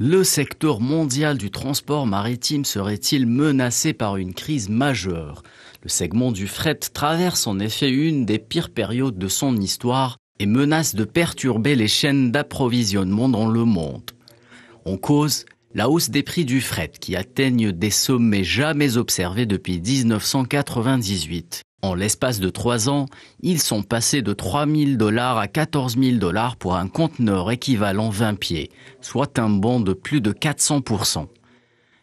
Le secteur mondial du transport maritime serait-il menacé par une crise majeure Le segment du fret traverse en effet une des pires périodes de son histoire et menace de perturber les chaînes d'approvisionnement dans le monde. En cause, la hausse des prix du fret qui atteignent des sommets jamais observés depuis 1998. En l'espace de trois ans, ils sont passés de 3 000 dollars à 14 000 dollars pour un conteneur équivalent 20 pieds, soit un bond de plus de 400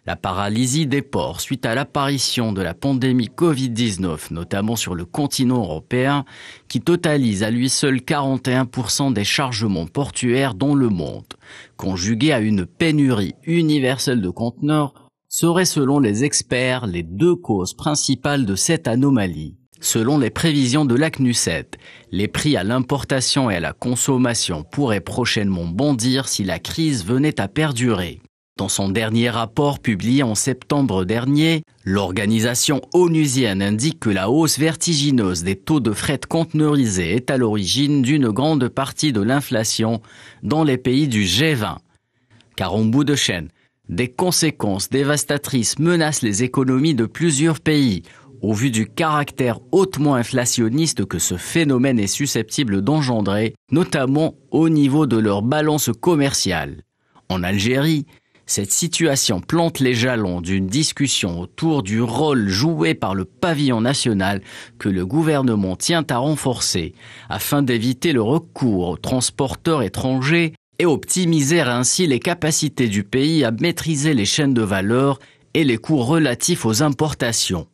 la paralysie des ports suite à l'apparition de la pandémie Covid-19, notamment sur le continent européen, qui totalise à lui seul 41% des chargements portuaires dans le monde, conjuguée à une pénurie universelle de conteneurs, seraient selon les experts les deux causes principales de cette anomalie. Selon les prévisions de l'ACNUSET, les prix à l'importation et à la consommation pourraient prochainement bondir si la crise venait à perdurer. Dans son dernier rapport publié en septembre dernier, l'organisation onusienne indique que la hausse vertigineuse des taux de fret conteneurisés est à l'origine d'une grande partie de l'inflation dans les pays du G20. Car en bout de chaîne, des conséquences dévastatrices menacent les économies de plusieurs pays au vu du caractère hautement inflationniste que ce phénomène est susceptible d'engendrer, notamment au niveau de leur balance commerciale. En Algérie, cette situation plante les jalons d'une discussion autour du rôle joué par le pavillon national que le gouvernement tient à renforcer afin d'éviter le recours aux transporteurs étrangers et optimiser ainsi les capacités du pays à maîtriser les chaînes de valeur et les coûts relatifs aux importations.